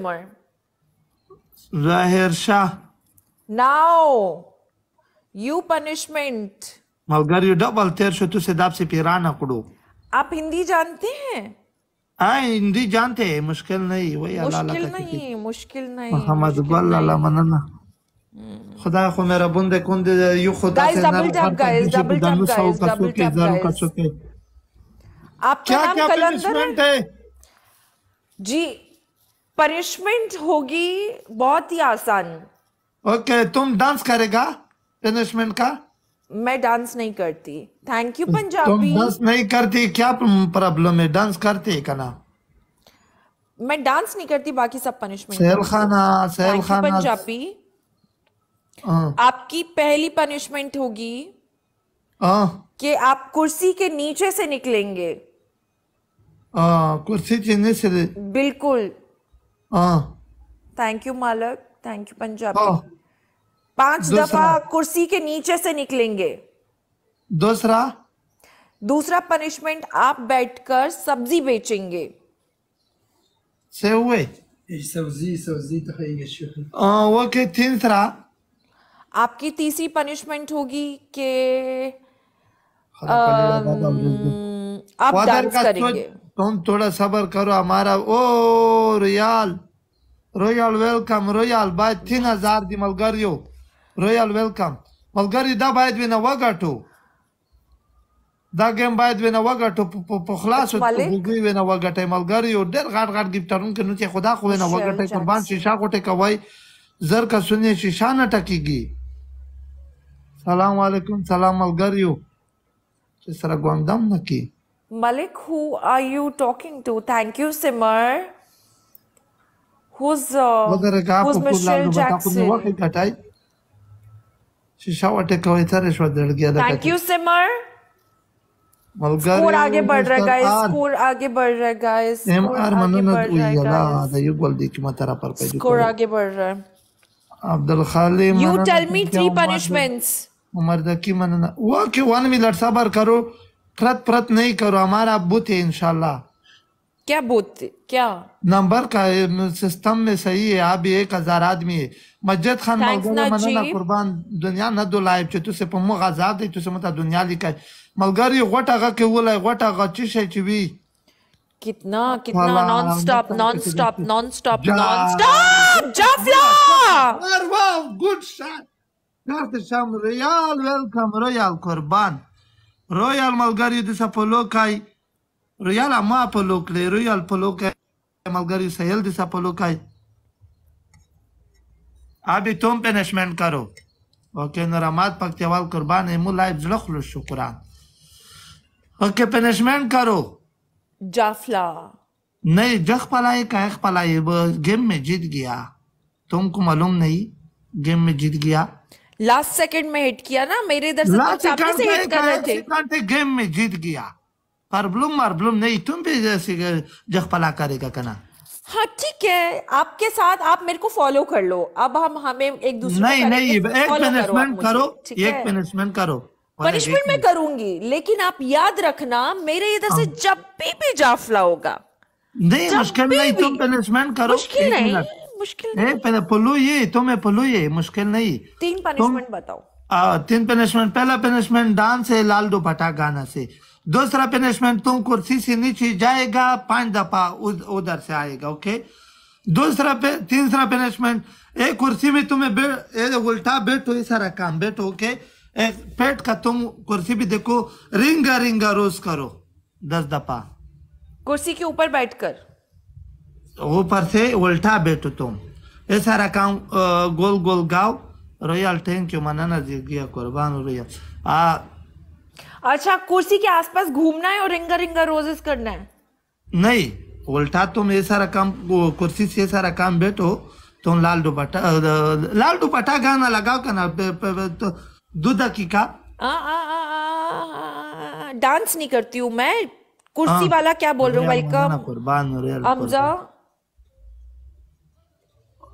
more. Zahir Shah. Now, you punishment. मलगर you double तेर शो तू से दाब से पिराना आप हिंदी जानते हैं हाँ हिंदी जानते हैं मुश्किल नहीं वही मुश्किल नहीं मुश्किल नहीं मोहम्मद बल अल्लाह मनना खुदा को मेरा बुंदे कुंदे यू खुदा से double tap guys double tap guys double tap guys आपका नाम कलंदर है जी पनिशमेंट होगी बहुत ही आसान ओके okay, तुम डांस करेगा पनिशमेंट का मैं डांस नहीं करती थैंक यू पंजाबी तुम डांस नहीं करती क्या प्रॉब्लम है डांस करती है कना मैं डांस नहीं करती बाकी सब पनिशमेंट सहल खाना सहल खाना पंजाबी हाँ। आपकी पहली पनिशमेंट होगी हाँ। कि आप कुर्सी के नीचे से निकलेंगे आ, हाँ, कुर्सी से बिल्कुल थैंक यू मालक थैंक यू पंजाब पांच दफा कुर्सी के नीचे से निकलेंगे दूसरा दूसरा पनिशमेंट आप बैठकर सब्जी बेचेंगे से हुए सब्जी सब्जी तो खाएंगे ओके हाँ, तीसरा आपकी तीसरी पनिशमेंट होगी कि आप डांस करेंगे तुम थोड़ा सब्र करो हमारा ओ royal royal welcome رویال باید 3000 دی ملګریو رویال ویلکم ملګری دا باید وینه وګټو دا ګیم باید وینه وګټو په خلاصو په ګوګوي وینه وګټې ملګریو ډېر غټ غټ ګیفټرون کې نو چې خدا خو وینه وګټې قربان شیشه غټه کوي زر کا سنې شیشه نه ټکیږي سلام علیکم سلام ملګریو چې سره ګوندم نکي Malik, who are you talking to? Thank you, Simar. Who's uh, who's Michelle Jackson? Thank you, Simar. Score आगे बढ़ रहा है गाइस स्कोर आगे बढ़ रहा है गाइस एम आर मननत उयला द युगल दी किमा तरह पर पे स्कोर आगे बढ़ रहा है अब्दुल खाली you tell me three punishments Umar द की मनन वो के 1 मिनट सब्र करो प्रत प्रत नहीं करो हमारा बुत है इनशाला क्या बुत क्या नंबर का सिस्टम में सही है आप एक हजार आदमी है मस्जिद खान कुर्बान दुनिया न दुलायब چې तुसे په موږ آزاد دی तुसे مت दुनिया मलगर ये वट आगा के वो غټه वट आगा شي है وی कितना कितना non stop non stop non stop non stop जाफला गुड शॉट शाम रियल वेलकम रियल कुर्बान Royal malgariu disa pe locai Royal ama pe loc le Royal pe locai malgariu să el disa pe locai Abi tum punishment karo Oke nuramat paktewal kurban emu live zlokhlu shu Quran Oke punishment karo Jafla नहीं जख पलाए का पलाए game में जीत गया तुमको मालूम नहीं game में जीत गया लास्ट सेकंड में हिट किया ना मेरे इधर से तो सामने से हिट कर रहे थे गेम में जीत गया पर ब्लूम और ब्लूम नहीं तुम भी जैसे जखपला करेगा कना हाँ ठीक है आपके साथ आप मेरे को फॉलो कर लो अब हम हमें एक दूसरे नहीं नहीं तो एक पनिशमेंट करो एक पनिशमेंट करो पनिशमेंट मैं करूंगी लेकिन आप याद रखना मेरे इधर से हाँ। जब भी भी जाफला होगा नहीं मुश्किल नहीं तुम पनिशमेंट करो मुश्किल नहीं मुश्किल नहीं पलू ये तो मैं पलू ये मुश्किल नहीं तीन पनिशमेंट बताओ तीन पनिशमेंट पहला पनिशमेंट डांस है लाल दुपट्टा गाना से दूसरा पनिशमेंट तुम कुर्सी से नीचे जाएगा पांच दफा उधर से आएगा ओके दूसरा पे तीसरा पनिशमेंट एक कुर्सी में तुम्हें उल्टा बैठो ये सारा काम बैठो ओके पेट का तुम कुर्सी भी देखो रिंगा रिंगा रोज करो दस दफा कुर्सी के ऊपर बैठकर ऊपर से उल्टा बैठो तुम ये सारा काम गोल गोल गाओ रोयल थैंक यू मनाना कुर्बान रोयल आ अच्छा कुर्सी के आसपास घूमना है और रिंगा रिंगा रोजेस करना है नहीं उल्टा तुम ये सारा काम कुर्सी से सारा काम बैठो तुम लाल दुपट्टा लाल दुपट्टा गाना लगाओ का ना तो दो दकीका डांस नहीं करती हूँ मैं कुर्सी वाला क्या बोल रहा हूँ भाई का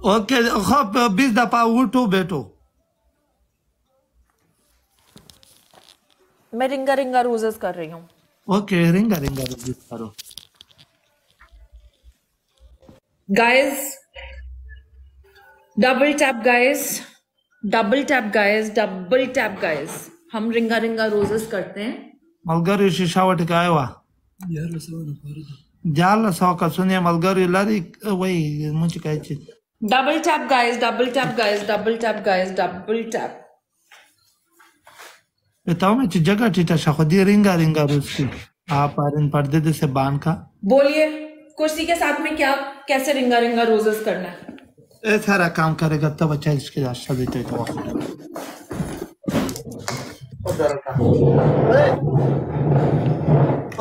ओके खब हाँ, बीस दफा उठो બેઠું मैं रिंगा रिंगा रोजेस कर रही हूँ ओके रिंगा रिंगा रोजेस करो guys double tap guys double tap guys double tap guys हम रिंगा रिंगा रोजेस करते हैं मलगरी शिशावट का आया यार लसाव ना जाल लसाव का सुनिए मलगर लरी वही मुझे कह चीज double tap guys double tap guys double tap guys double tap बताओ मैं चीज जगह चीटा खुद ही रिंगा रिंगा बस्ती आप आरन पर्दे दे से बांध का बोलिए कुर्सी के साथ में क्या कैसे रिंगा रिंगा रोजेस करना है ऐसा सारा काम करेगा तब अच्छा इसके रास्ता देते तो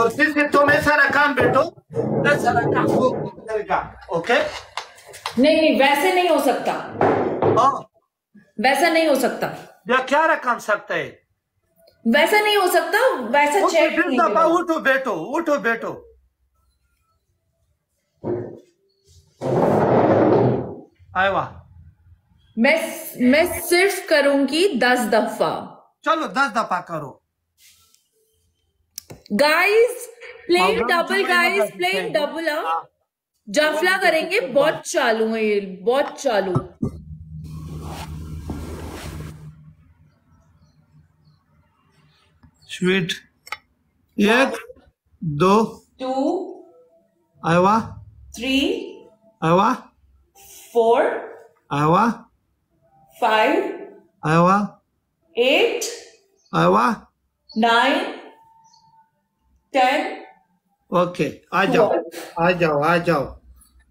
और फिर तुम्हें सारा काम बेटो सारा काम वो करेगा ओके नहीं नहीं वैसे नहीं हो सकता आ, हाँ। वैसा नहीं हो सकता या क्या रकम सकता है वैसा नहीं हो सकता वैसा चेक तो उठो बैठो उठो बैठो वाह मैं मैं सिर्फ करूंगी दस दफा चलो दस दफा करो guys plain double guys plain double जाफला करेंगे बहुत चालू है ये बहुत चालू स्वीट एक दो टू आवा थ्री आवा फोर आवा फाइव आवा एट आवा नाइन टेन ओके आ जाओ आ जाओ आ जाओ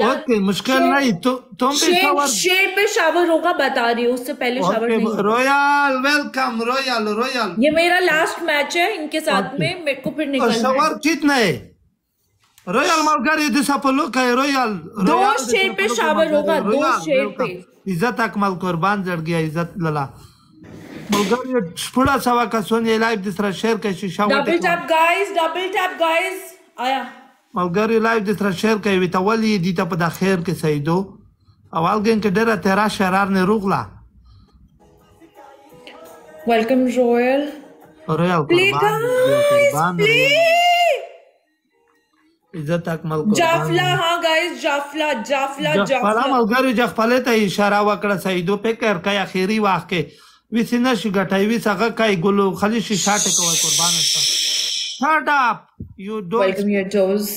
ओके मुश्किल नहीं तो तुम भी शावर शेर पे शावर होगा बता रही हूँ उससे पहले शावर नहीं रॉयल वेलकम रॉयल रॉयल ये मेरा लास्ट मैच है इनके साथ में मेरे को फिर निकलना शावर कितना है रॉयल दिशा पलो का रॉयल दो तो शेर पे शावर होगा दो शेर पे इज्जत अकमल कुर्बान जड़ गया इज्जत लला मलगाड़ी थोड़ा सवा का सोने लाइव दूसरा शेर का शीशा double tap guys double tap guys आया ملګری لایو د تر شهر کوي ته ولی دي ته په د خیر کې سیدو اول ګن کې ډیره تیرا شرار نه روغلا ویلکم رویل رویل قربان عزت اکمل کو جافلا ها گایز جافلا جافلا جافلا ملګری جخپلې ته اشاره وکړه سیدو فکر کوي اخیری وخت کې وسینه شګټای وسغه کوي ګلو خلی شي شاټه کوي قربان شه shut up you welcome your जोस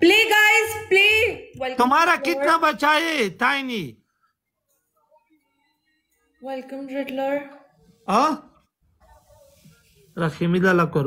प्ले गाइस प्ले तुम्हारा कितना बचा है टाइनी वेलकम रिटलर हां रखीमिला लकोर